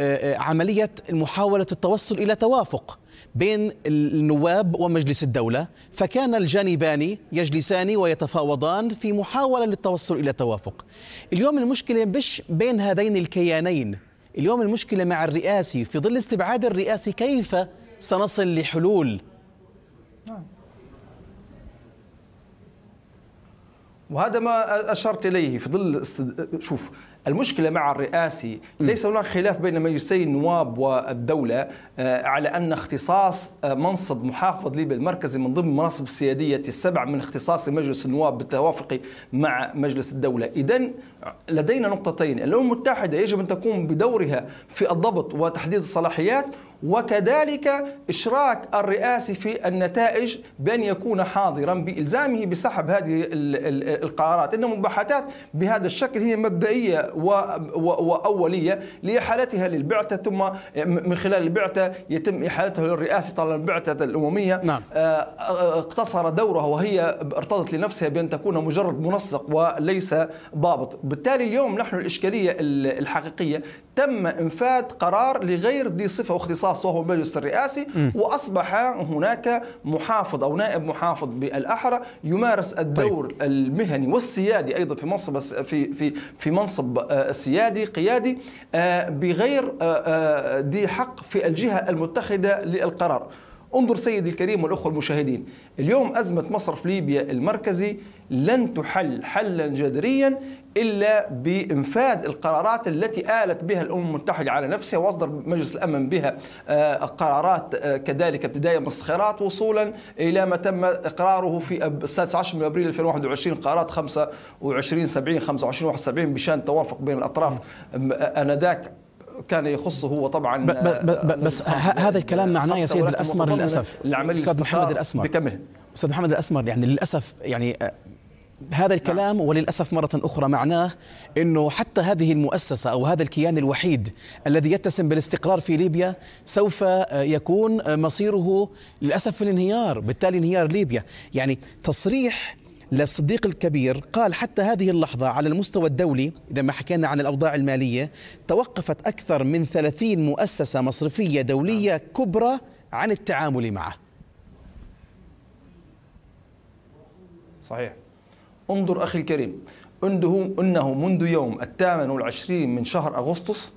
Speaker 1: آه، آه، عملية محاولة التوصل إلى توافق بين النواب ومجلس الدولة فكان الجانبان يجلسان ويتفاوضان في محاولة للتوصل إلى توافق اليوم المشكلة مش بين هذين الكيانين اليوم المشكلة مع الرئاسي في ظل استبعاد الرئاسي كيف سنصل لحلول وهذا ما اشرت اليه
Speaker 3: في ظل شوف المشكلة مع الرئاسي ليس هناك خلاف بين مجلسي النواب والدولة آه، على أن اختصاص آه، منصب محافظ ليبيا المركزي من ضمن المناصب السيادية السبع من اختصاص مجلس النواب بالتوافق مع مجلس الدولة إذا لدينا نقطتين الأمم المتحدة يجب أن تقوم بدورها في الضبط وتحديد الصلاحيات وكذلك إشراك الرئاسي في النتائج بأن يكون حاضرا بإلزامه بسحب هذه القرارات إن مباحثات بهذا الشكل هي مبدئية وأولية لإحالتها للبعثة ثم من خلال البعثة يتم إحالتها للرئاسي طالما البعثة الأممية نعم. آه، آه، اقتصر دورها وهي ارتضت لنفسها بأن تكون مجرد منسق وليس ضابط بالتالي اليوم نحن الإشكالية الحقيقية تم إنفاذ قرار لغير ذي صفة واختصار الاختصاص وهو المجلس الرئاسي م. وأصبح هناك محافظ أو نائب محافظ بالأحرى يمارس طيب. الدور طيب. المهني والسيادي أيضا في منصب في في في منصب آه، سيادي قيادي آه، بغير آه، ذي حق في الجهة المتخذة للقرار انظر سيدي الكريم والأخوة المشاهدين اليوم أزمة مصرف ليبيا المركزي لن تحل حلا جذريا الا بانفاذ القرارات التي الت بها الامم المتحده على نفسها واصدر مجلس الامن بها آه، قرارات آه، كذلك ابتدايه من الصخيرات وصولا الى ما تم اقراره في 16 من ابريل 2021 قرارات 25 70 25 71 بشان توافق بين الاطراف آه، انذاك كان يخصه هو طبعا ب ب بس
Speaker 1: هذا الكلام معناه يا سيد الاسمر للاسف استاذ محمد الاسمر بكمل استاذ محمد الاسمر يعني للاسف يعني هذا نعم. الكلام نعم. وللأسف مرة أخرى معناه أنه حتى هذه المؤسسة أو هذا الكيان الوحيد الذي يتسم بالاستقرار في ليبيا سوف آه، يكون آه، مصيره للأسف في الانهيار بالتالي انهيار ليبيا يعني تصريح للصديق الكبير قال حتى هذه اللحظة على المستوى الدولي إذا ما حكينا عن الأوضاع المالية توقفت أكثر من 30 مؤسسة مصرفية دولية نعم. كبرى عن التعامل معه صحيح انظر أخي الكريم انه
Speaker 3: انه منذ يوم الثامن والعشرين من شهر اغسطس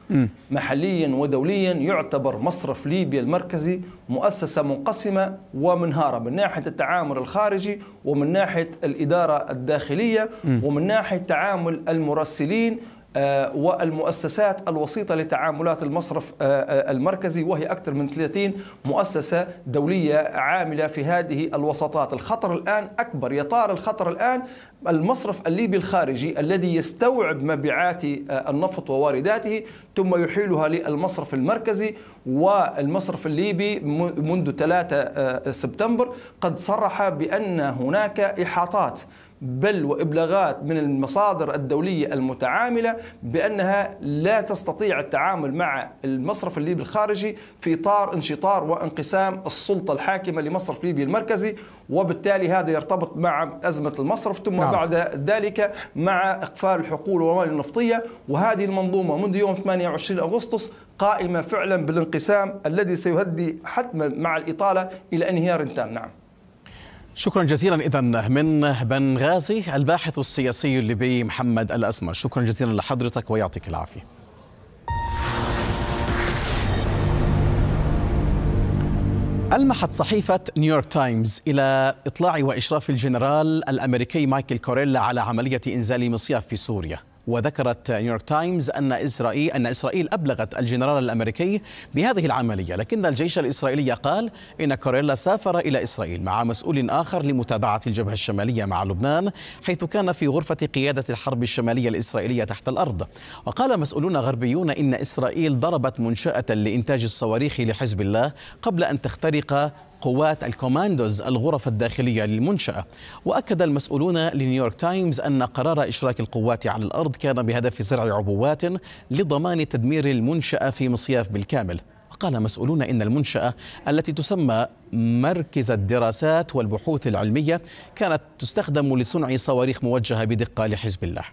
Speaker 3: محليا ودوليا يعتبر مصرف ليبيا المركزي مؤسسه منقسمه ومنهاره من ناحيه التعامل الخارجي ومن ناحيه الاداره الداخليه ومن ناحيه تعامل المراسلين آه، والمؤسسات الوسيطة لتعاملات المصرف آه، آه، المركزي وهي أكثر من 30 مؤسسة دولية عاملة في هذه الوساطات الخطر الآن أكبر يطار الخطر الآن المصرف الليبي الخارجي الذي يستوعب مبيعات النفط ووارداته ثم يحيلها للمصرف المركزي والمصرف الليبي منذ 3 سبتمبر قد صرح بأن هناك إحاطات بل وابلاغات من المصادر الدوليه المتعامله بانها لا تستطيع التعامل مع المصرف الليبي الخارجي في اطار انشطار وانقسام السلطه الحاكمه لمصرف ليبيا المركزي وبالتالي هذا يرتبط مع ازمه المصرف ثم نعم. بعد ذلك مع اقفال الحقول والموارد النفطيه وهذه المنظومه منذ يوم 28 اغسطس قائمه فعلا بالانقسام الذي سيؤدي حتما مع الاطاله الى انهيار تام نعم
Speaker 1: شكرا جزيلا اذا من بنغازي الباحث السياسي الليبي محمد الاسمر شكرا جزيلا لحضرتك ويعطيك العافيه ألمحت صحيفة نيويورك تايمز إلى إطلاع وإشراف الجنرال الأمريكي مايكل كوريلا على عملية إنزال مصياف في سوريا وذكرت نيويورك تايمز أن إسرائيل أن إسرائيل أبلغت الجنرال الأمريكي بهذه العملية لكن الجيش الإسرائيلي قال إن كوريلا سافر إلى إسرائيل مع مسؤول آخر لمتابعة الجبهة الشمالية مع لبنان حيث كان في غرفة قيادة الحرب الشمالية الإسرائيلية تحت الأرض وقال مسؤولون غربيون إن إسرائيل ضربت منشأة لإنتاج الصواريخ لحزب الله قبل أن تخترق قوات الكوماندوز الغرف الداخلية للمنشأة وأكد المسؤولون لنيويورك تايمز أن قرار إشراك القوات على الأرض كان بهدف زرع عبوات لضمان تدمير المنشأة في مصياف بالكامل وقال مسؤولون إن المنشأة التي تسمى مركز الدراسات والبحوث العلمية كانت تستخدم لصنع صواريخ موجهة بدقة لحزب الله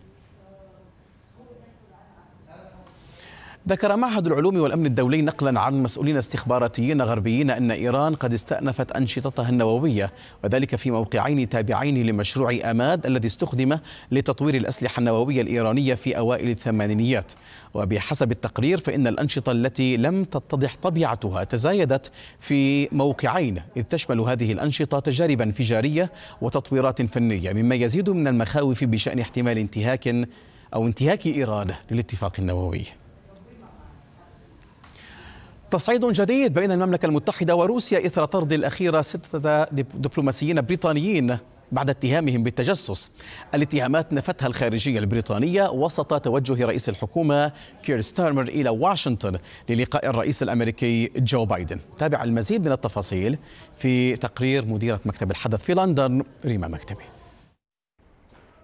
Speaker 1: ذكر معهد العلوم والأمن الدولي نقلا عن مسؤولين استخباراتيين غربيين أن إيران قد استأنفت أنشطتها النووية وذلك في موقعين تابعين لمشروع أماد الذي استخدم لتطوير الأسلحة النووية الإيرانية في أوائل الثمانينيات وبحسب التقرير فإن الأنشطة التي لم تتضح طبيعتها تزايدت في موقعين إذ تشمل هذه الأنشطة تجارب انفجارية وتطويرات فنية مما يزيد من المخاوف بشأن احتمال انتهاك أو انتهاك إيران للاتفاق النووي تصعيد جديد بين المملكة المتحدة وروسيا إثر طرد الأخيرة ستة دبلوماسيين بريطانيين بعد اتهامهم بالتجسس الاتهامات نفتها الخارجية البريطانية وسط توجه رئيس الحكومة كير ستارمر إلى واشنطن للقاء الرئيس الأمريكي جو بايدن تابع المزيد من التفاصيل في تقرير مديرة مكتب الحدث في لندن ريما مكتبي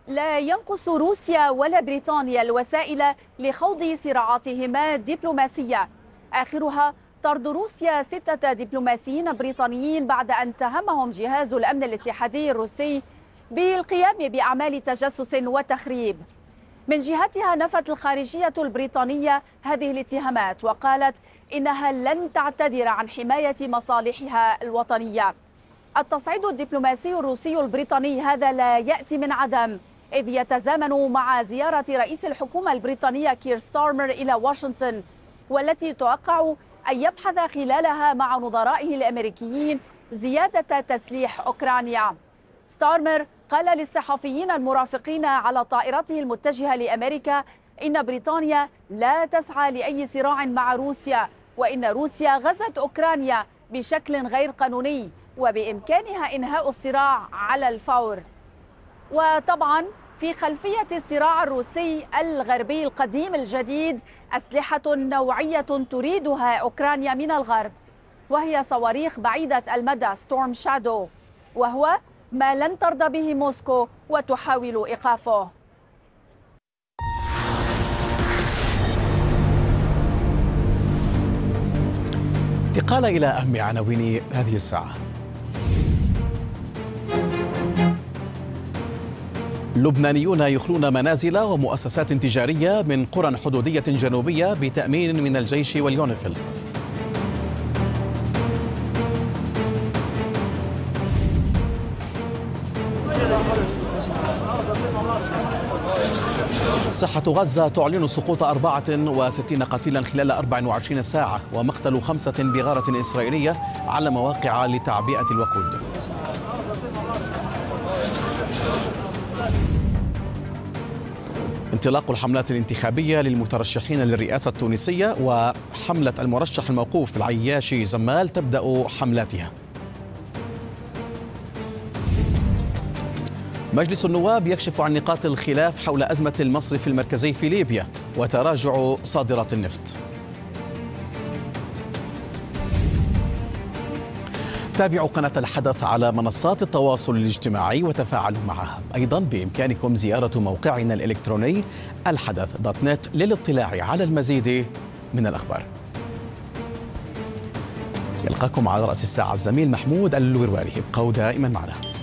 Speaker 4: لا ينقص روسيا ولا بريطانيا الوسائل لخوض صراعاتهما الدبلوماسية آخرها طرد روسيا ستة دبلوماسيين بريطانيين بعد أن اتهمهم جهاز الأمن الاتحادي الروسي بالقيام بأعمال تجسس وتخريب من جهتها نفت الخارجية البريطانية هذه الاتهامات وقالت إنها لن تعتذر عن حماية مصالحها الوطنية التصعيد الدبلوماسي الروسي البريطاني هذا لا يأتي من عدم إذ يتزامن مع زيارة رئيس الحكومة البريطانية كير ستارمر إلى واشنطن والتي توقع أن يبحث خلالها مع نظرائه الأمريكيين زيادة تسليح أوكرانيا ستارمر قال للصحفيين المرافقين على طائرته المتجهة لأمريكا إن بريطانيا لا تسعى لأي صراع مع روسيا وإن روسيا غزت أوكرانيا بشكل غير قانوني وبإمكانها إنهاء الصراع على الفور وطبعا في خلفية الصراع الروسي الغربي القديم الجديد أسلحة نوعية تريدها أوكرانيا من الغرب وهي صواريخ بعيدة المدى ستورم شادو وهو ما لن ترضى به موسكو وتحاول إيقافه
Speaker 1: انتقال إلى أهم عناوين هذه الساعة لبنانيون يخلون منازل ومؤسسات تجارية من قرى حدودية جنوبية بتأمين من الجيش واليونيفيل صحة غزة تعلن سقوط 64 قتيلا خلال 24 ساعة ومقتل خمسة بغارة إسرائيلية على مواقع لتعبئة الوقود انطلاق الحملات الانتخابية للمترشحين للرئاسة التونسية وحملة المرشح الموقوف في العياشي زمال تبدأ حملاتها مجلس النواب يكشف عن نقاط الخلاف حول أزمة المصرف المركزي في ليبيا وتراجع صادرات النفط تابعوا قناة الحدث على منصات التواصل الاجتماعي وتفاعلوا معها أيضا بإمكانكم زيارة موقعنا الإلكتروني الحدث دوت نت للاطلاع على المزيد من الأخبار يلقاكم على رأس الساعة الزميل محمود الورواري ابقوا دائما معنا